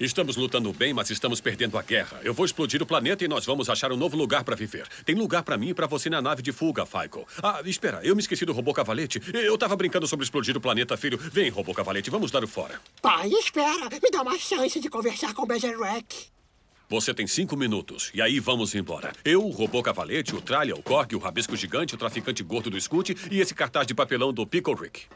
Estamos lutando bem, mas estamos perdendo a guerra. Eu vou explodir o planeta e nós vamos achar um novo lugar para viver. Tem lugar para mim e para você na nave de fuga, Faiko. Ah, espera, eu me esqueci do robô cavalete. Eu tava brincando sobre explodir o planeta, filho. Vem, robô cavalete, vamos dar o fora. Pai, espera. Me dá uma chance de conversar com o Berserk. Você tem cinco minutos, e aí vamos embora. Eu, o robô cavalete, o tralha, o corg, o rabisco gigante, o traficante gordo do Scoot e esse cartaz de papelão do Pickle Rick.